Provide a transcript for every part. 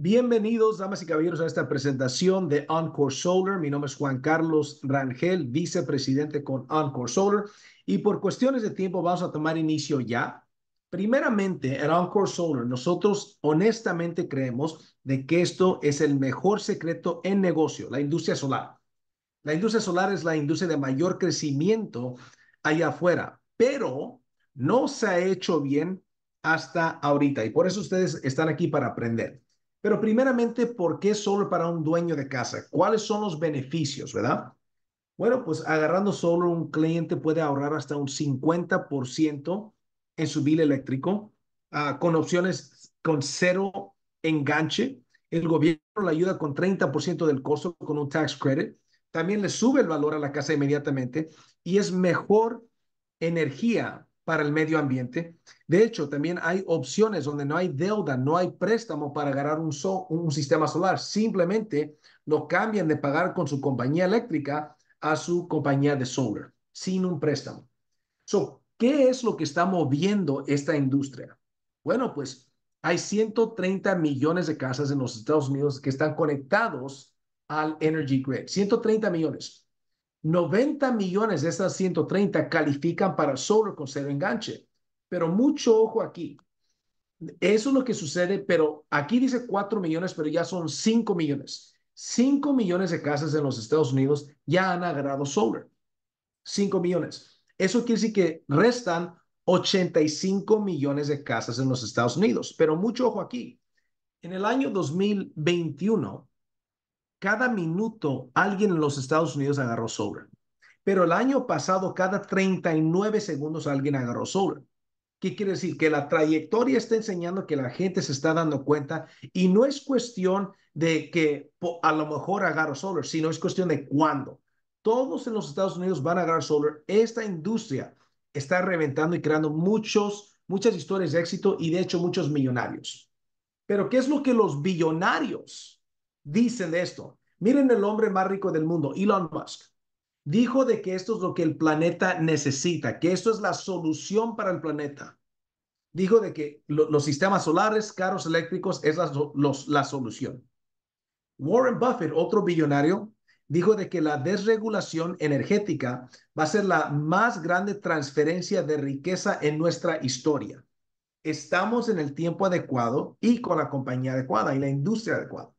Bienvenidos, damas y caballeros, a esta presentación de Encore Solar. Mi nombre es Juan Carlos Rangel, vicepresidente con Encore Solar. Y por cuestiones de tiempo vamos a tomar inicio ya. Primeramente, en Encore Solar, nosotros honestamente creemos de que esto es el mejor secreto en negocio, la industria solar. La industria solar es la industria de mayor crecimiento allá afuera, pero no se ha hecho bien hasta ahorita. Y por eso ustedes están aquí para aprender. Pero primeramente, ¿por qué solo para un dueño de casa? ¿Cuáles son los beneficios, verdad? Bueno, pues agarrando solo un cliente puede ahorrar hasta un 50% en su bill eléctrico ah, con opciones con cero enganche. El gobierno le ayuda con 30% del costo con un tax credit. También le sube el valor a la casa inmediatamente y es mejor energía para el medio ambiente. De hecho, también hay opciones donde no hay deuda, no hay préstamo para agarrar un, un sistema solar. Simplemente lo cambian de pagar con su compañía eléctrica a su compañía de solar, sin un préstamo. ¿Qué es lo que está moviendo esta industria? Bueno, pues hay 130 millones de casas en los Estados Unidos que están conectados al Energy Grid. 130 millones. 90 millones de esas 130 califican para solar con cero enganche. Pero mucho ojo aquí. Eso es lo que sucede, pero aquí dice 4 millones, pero ya son 5 millones. 5 millones de casas en los Estados Unidos ya han agarrado solar. 5 millones. Eso quiere decir que restan 85 millones de casas en los Estados Unidos. Pero mucho ojo aquí. En el año 2021, cada minuto alguien en los Estados Unidos agarró solar. Pero el año pasado, cada 39 segundos alguien agarró solar. ¿Qué quiere decir? Que la trayectoria está enseñando que la gente se está dando cuenta y no es cuestión de que a lo mejor agarro solar, sino es cuestión de cuándo. Todos en los Estados Unidos van a agarrar solar. Esta industria está reventando y creando muchos, muchas historias de éxito y de hecho muchos millonarios. Pero ¿qué es lo que los billonarios dicen de esto. Miren el hombre más rico del mundo, Elon Musk. Dijo de que esto es lo que el planeta necesita, que esto es la solución para el planeta. Dijo de que los sistemas solares, caros eléctricos, es la, la solución. Warren Buffett, otro billonario, dijo de que la desregulación energética va a ser la más grande transferencia de riqueza en nuestra historia. Estamos en el tiempo adecuado y con la compañía adecuada y la industria adecuada.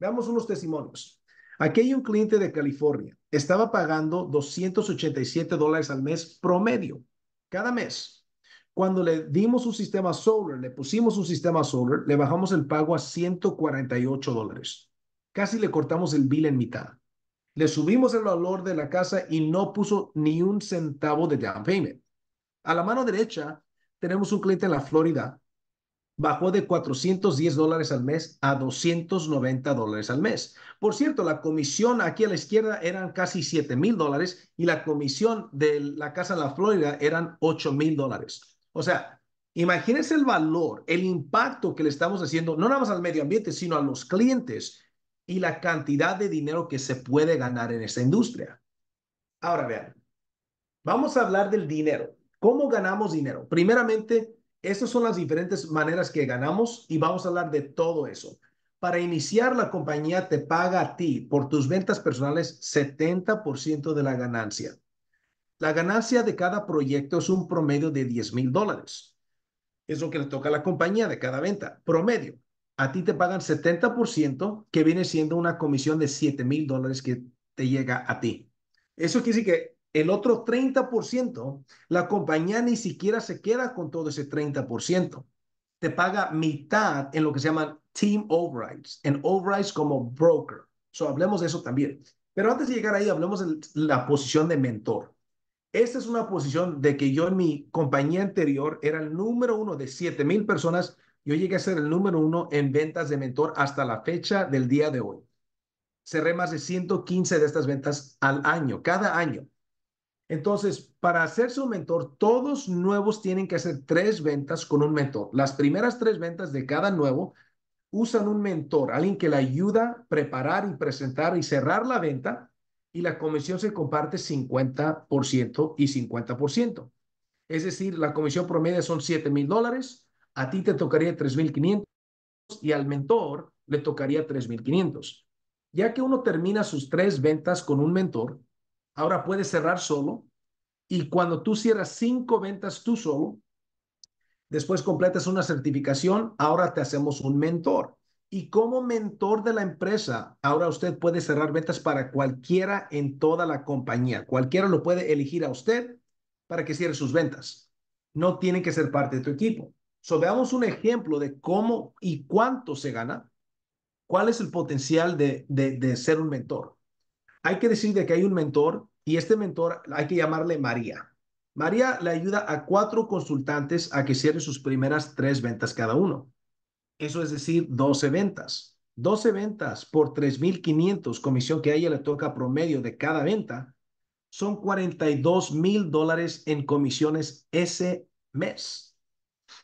Veamos unos testimonios. Aquí hay un cliente de California. Estaba pagando 287 dólares al mes promedio, cada mes. Cuando le dimos un sistema solar, le pusimos un sistema solar, le bajamos el pago a 148 dólares. Casi le cortamos el bill en mitad. Le subimos el valor de la casa y no puso ni un centavo de down payment. A la mano derecha tenemos un cliente en la Florida bajó de 410 dólares al mes a 290 dólares al mes. Por cierto, la comisión aquí a la izquierda eran casi 7 mil dólares y la comisión de la casa en la Florida eran 8 mil dólares. O sea, imagínense el valor, el impacto que le estamos haciendo, no nada más al medio ambiente, sino a los clientes y la cantidad de dinero que se puede ganar en esta industria. Ahora vean, vamos a hablar del dinero. ¿Cómo ganamos dinero? Primeramente, estas son las diferentes maneras que ganamos y vamos a hablar de todo eso. Para iniciar, la compañía te paga a ti por tus ventas personales 70% de la ganancia. La ganancia de cada proyecto es un promedio de 10 mil dólares. Es lo que le toca a la compañía de cada venta, promedio. A ti te pagan 70%, que viene siendo una comisión de 7 mil dólares que te llega a ti. Eso quiere decir que el otro 30%, la compañía ni siquiera se queda con todo ese 30%. Te paga mitad en lo que se llama team overrides, en overrides como broker. So, hablemos de eso también. Pero antes de llegar ahí, hablemos de la posición de mentor. Esta es una posición de que yo en mi compañía anterior era el número uno de 7,000 mil personas. Yo llegué a ser el número uno en ventas de mentor hasta la fecha del día de hoy. Cerré más de 115 de estas ventas al año, cada año. Entonces, para hacerse un mentor, todos nuevos tienen que hacer tres ventas con un mentor. Las primeras tres ventas de cada nuevo usan un mentor, alguien que le ayuda a preparar y presentar y cerrar la venta y la comisión se comparte 50% y 50%. Es decir, la comisión promedio son 7 mil dólares, a ti te tocaría 3.500 y al mentor le tocaría 3.500. Ya que uno termina sus tres ventas con un mentor, ahora puedes cerrar solo y cuando tú cierras cinco ventas tú solo, después completas una certificación, ahora te hacemos un mentor. Y como mentor de la empresa, ahora usted puede cerrar ventas para cualquiera en toda la compañía. Cualquiera lo puede elegir a usted para que cierre sus ventas. No tiene que ser parte de tu equipo. So, veamos un ejemplo de cómo y cuánto se gana. ¿Cuál es el potencial de ser un mentor? Hay que decir de que hay un mentor y este mentor hay que llamarle María. María le ayuda a cuatro consultantes a que cierren sus primeras tres ventas cada uno. Eso es decir, 12 ventas. 12 ventas por 3.500, comisión que a ella le toca promedio de cada venta, son 42 mil dólares en comisiones ese mes.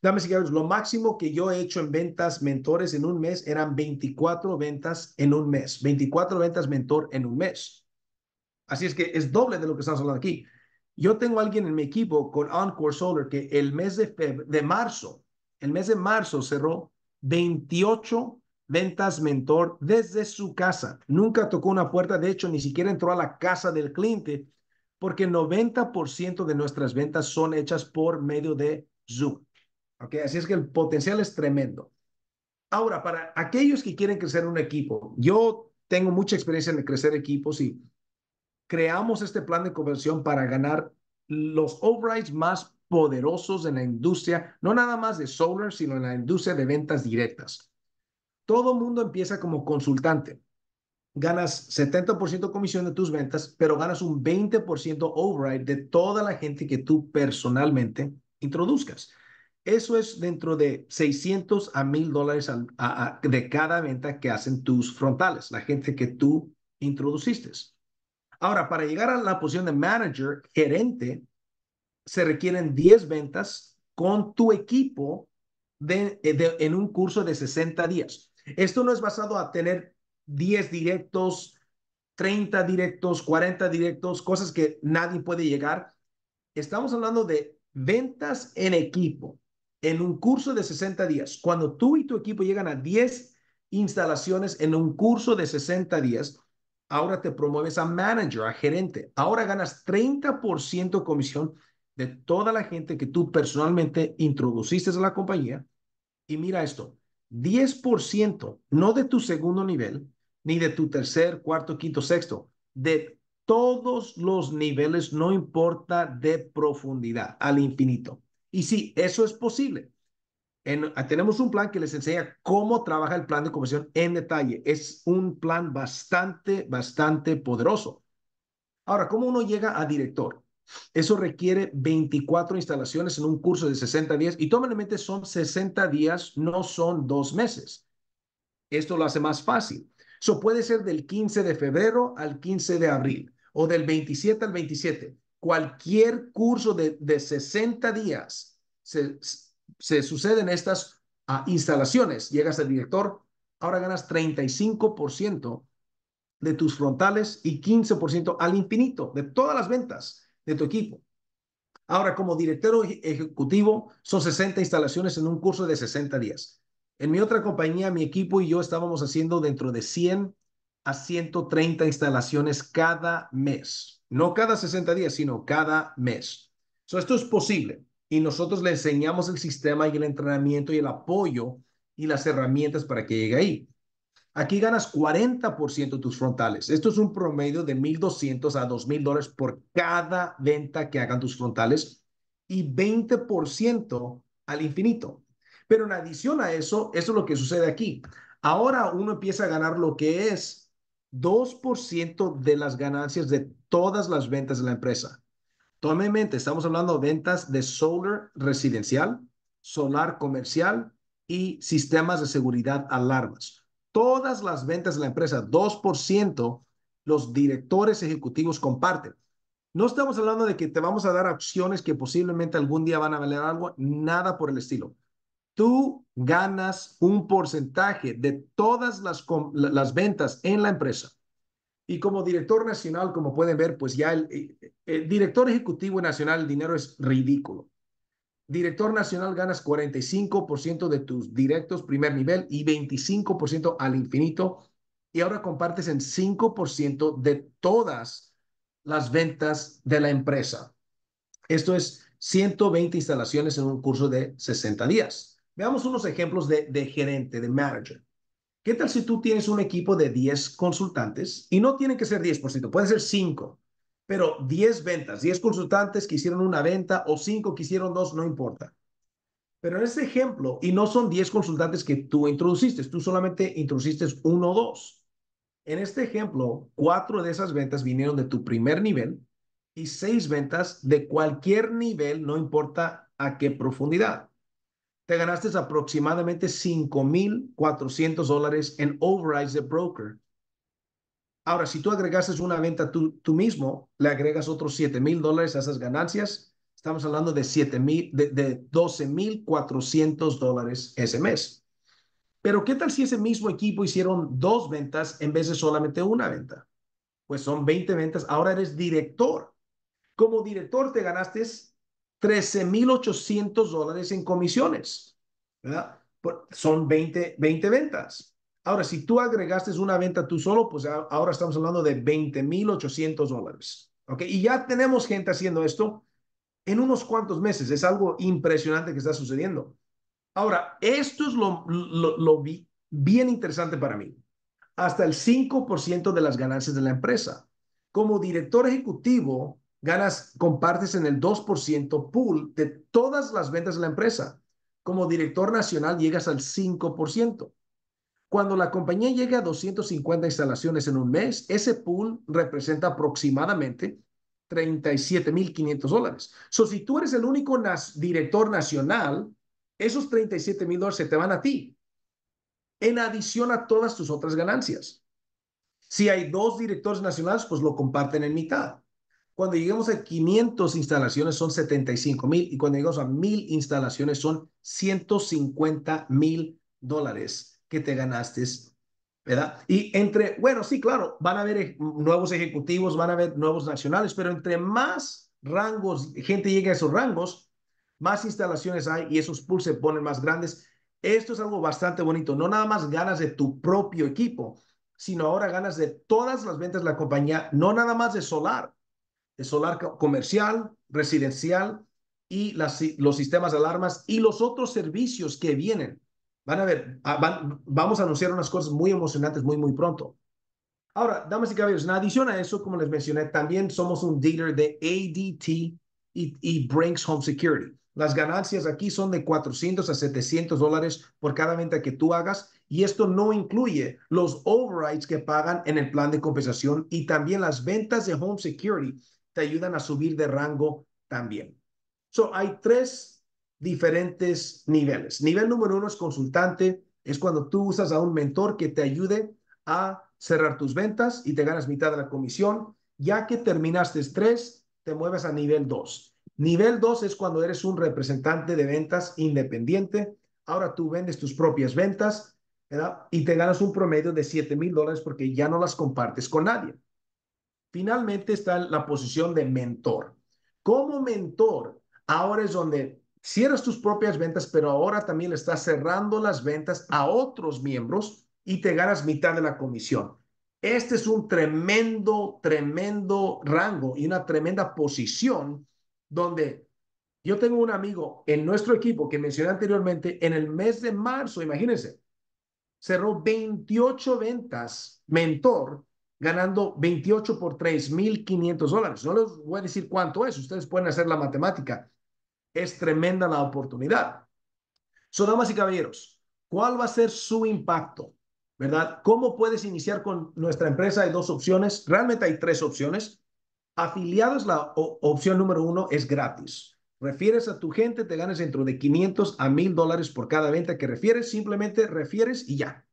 Dame y lo máximo que yo he hecho en ventas mentores en un mes eran 24 ventas en un mes, 24 ventas mentor en un mes. Así es que es doble de lo que estamos hablando aquí. Yo tengo alguien en mi equipo con Encore Solar que el mes de, de marzo, el mes de marzo cerró 28 ventas mentor desde su casa. Nunca tocó una puerta, de hecho, ni siquiera entró a la casa del cliente porque 90% de nuestras ventas son hechas por medio de Zoom. Así es que el potencial es tremendo. Ahora, para aquellos que quieren crecer un equipo, yo tengo mucha experiencia en crecer equipos y creamos este plan de conversión para ganar los overrides más poderosos en la industria, no nada más de solar, sino en la industria de ventas directas. Todo mundo empieza como consultante. Ganas 70% comisión de tus ventas, pero ganas un 20% override de toda la gente que tú personalmente introduzcas. Eso es dentro de 600 a 1000 dólares de cada venta que hacen tus frontales, la gente que tú introduciste. Ahora, para llegar a la posición de manager, gerente, se requieren 10 ventas con tu equipo eh, en un curso de 60 días. Esto no es basado a tener 10 directos, 30 directos, 40 directos, cosas que nadie puede llegar. Estamos hablando de ventas en equipo en un curso de 60 días, cuando tú y tu equipo llegan a 10 instalaciones en un curso de 60 días, ahora te promueves a manager, a gerente. Ahora ganas 30% comisión de toda la gente que tú personalmente introduciste a la compañía. Y mira esto, 10%, no de tu segundo nivel, ni de tu tercer, cuarto, quinto, sexto, de todos los niveles, no importa de profundidad, al infinito. Y sí, eso es posible. Ah, tenemos un plan que les enseña cómo trabaja el plan de conversión en detalle. Es un plan bastante, bastante poderoso. Ahora, ¿cómo uno llega a director? Eso requiere 24 instalaciones en un curso de 60 días y tomen en mente son 60 días, no son dos meses. Esto lo hace más fácil. Eso puede ser del 15 de febrero al 15 de abril o del 27 al 27 cualquier curso de, de 60 días se, se suceden estas ah, instalaciones. Llegas al director, ahora ganas 35% de tus frontales y 15% al infinito de todas las ventas de tu equipo. Ahora, como director ejecutivo, son 60 instalaciones en un curso de 60 días. En mi otra compañía, mi equipo y yo estábamos haciendo dentro de 100 a 130 instalaciones cada mes. No cada 60 días, sino cada mes. esto es posible y nosotros le enseñamos el sistema y el entrenamiento y el apoyo y las herramientas para que llegue ahí. Aquí ganas 40% de tus frontales. Esto es un promedio de 1.200 a 2.000 dólares por cada venta que hagan tus frontales y 20% al infinito. Pero en adición a eso, eso es lo que sucede aquí. Ahora uno empieza a ganar lo que es 2% de las ganancias de todas las ventas de la empresa. Tome en mente, estamos hablando de ventas de solar residencial, solar comercial y sistemas de seguridad alarmas. Todas las ventas de la empresa, 2%, los directores ejecutivos comparten. No estamos hablando de que te vamos a dar acciones que posiblemente algún día van a valer algo, nada por el estilo tú ganas un porcentaje de todas las, ventas en la empresa. Y como director nacional, como pueden ver, pues ya el, eh, el director ejecutivo nacional, el dinero es ridículo. Director nacional ganas 45% de tus directos primer nivel y 25% al infinito. Y ahora compartes en 5% de todas las ventas de la empresa. Esto es 120 instalaciones en un curso de 60 días. Veamos unos ejemplos de, gerente, de manager. ¿Qué tal si tú tienes un equipo de 10 consultantes? Y no tienen que ser 10%, pueden ser 5, pero 10 ventas, 10 consultantes que hicieron una venta o 5 que hicieron dos, no importa. Pero en este ejemplo, y no son 10 consultantes que tú introduciste, tú solamente introduciste uno o dos. En este ejemplo, cuatro de esas ventas vinieron de tu primer nivel y seis ventas de cualquier nivel, no importa a qué profundidad te ganaste aproximadamente 5.400 en Override the broker. Ahora, si tú agregases una venta tú, mismo, le agregas otros 7.000 dólares a esas ganancias, estamos hablando de, de, 12.400 ese mes. Pero ¿qué tal si ese mismo equipo hicieron dos ventas en vez de solamente una venta? Pues son 20 ventas, ahora eres director. Como director te ganaste 13.800 dólares en comisiones, ¿verdad? son 20, 20 ventas. Ahora, si tú agregaste una venta tú solo, pues ahora estamos hablando de 20.800 dólares. ¿Ok? Y ya tenemos gente haciendo esto en unos cuantos meses. Es algo impresionante que está sucediendo. Ahora, esto es lo, lo, vi, bien interesante para mí. Hasta el 5% de las ganancias de la empresa. Como director ejecutivo, ganas, compartes en el 2% pool de todas las ventas de la empresa. Como director nacional llegas al 5%. Cuando la compañía llega a 250 instalaciones en un mes, ese pool representa aproximadamente 37.500 dólares. So, si tú eres el único director nacional, esos 37.000 dólares se te van a ti, en adición a todas tus otras ganancias. Si hay dos directores nacionales, pues lo comparten en mitad. Cuando lleguemos a 500 instalaciones son 75 mil y cuando lleguemos a 1000 instalaciones son 150 mil dólares que te ganaste, ¿verdad? Y entre, bueno, sí, claro, van a haber nuevos ejecutivos, van a haber nuevos nacionales, pero entre más rangos, gente llega a esos rangos, más instalaciones hay y esos pools se ponen más grandes. Esto es algo bastante bonito. No nada más ganas de tu propio equipo, sino ahora ganas de todas las ventas de la compañía, no nada más de solar, eh, solar comercial, residencial y los sistemas de alarmas y los otros servicios que vienen. Van a ver, ah, vamos a anunciar unas cosas muy emocionantes muy, muy pronto. Ahora, damas y caballeros, en adición a eso, como les mencioné, también somos un dealer de ADT y, y Brinks Home Security. Las ganancias aquí son de 400 a 700 dólares por cada venta que tú hagas y esto no incluye los overrides que pagan en el plan de compensación y también las ventas de Home Security te ayudan a subir de rango también. So, hay tres diferentes niveles. Nivel número uno es consultante, es cuando tú usas a un mentor que te ayude a cerrar tus ventas y te ganas mitad de la comisión. Ya que terminaste tres, te mueves a nivel dos. Nivel dos es cuando eres un representante de ventas independiente. Ahora tú vendes tus propias ventas y te ganas un promedio de 7 mil dólares porque ya no las compartes con nadie. Finalmente está la posición de mentor. Como mentor, ahora es donde cierras tus propias ventas, pero ahora también le estás cerrando las ventas a otros miembros y te ganas mitad de la comisión. Este es un tremendo, tremendo rango y una tremenda posición donde yo tengo un amigo en nuestro equipo que mencioné anteriormente, en el mes de marzo, imagínense, cerró 28 ventas mentor ganando 28 por 3.500 dólares. No les voy a decir cuánto es, ustedes pueden hacer la matemática. Es tremenda la oportunidad. So, damas y caballeros, ¿cuál va a ser su impacto? ¿Verdad? ¿Cómo puedes iniciar con nuestra empresa? Hay dos opciones, realmente hay tres opciones. Afiliados, la opción número uno es gratis. Refieres a tu gente, te ganas dentro de 500 a 1000 dólares por cada venta que refieres, simplemente refieres y ya.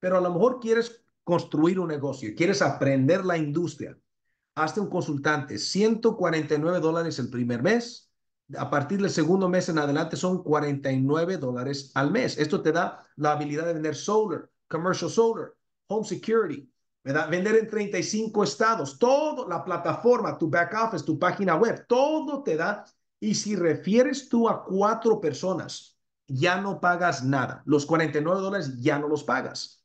Pero a lo mejor quieres construir un negocio, quieres aprender la industria, hazte un consultante. 149 dólares el primer mes. A partir del segundo mes en adelante son 49 dólares al mes. Esto te da la habilidad de vender solar, commercial solar, home security, Vender en 35 estados, todo, la plataforma, tu back office, tu página web, todo te da. Y si refieres tú a cuatro personas, ya no pagas nada. Los 49 dólares ya no los pagas.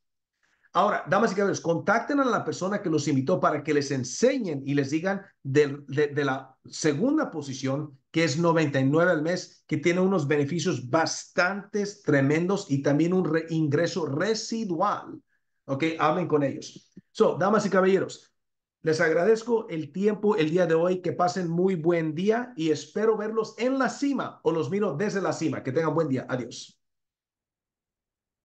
Ahora, damas y caballeros, contacten a la persona que los invitó para que les enseñen y les digan de, de, la segunda posición, que es 99 al mes, que tiene unos beneficios bastantes tremendos y también un ingreso residual. ¿Ok? Hablen con ellos. So, damas y caballeros, les agradezco el tiempo el día de hoy. Que pasen muy buen día y espero verlos en la cima o los miro desde la cima. Que tengan buen día. Adiós.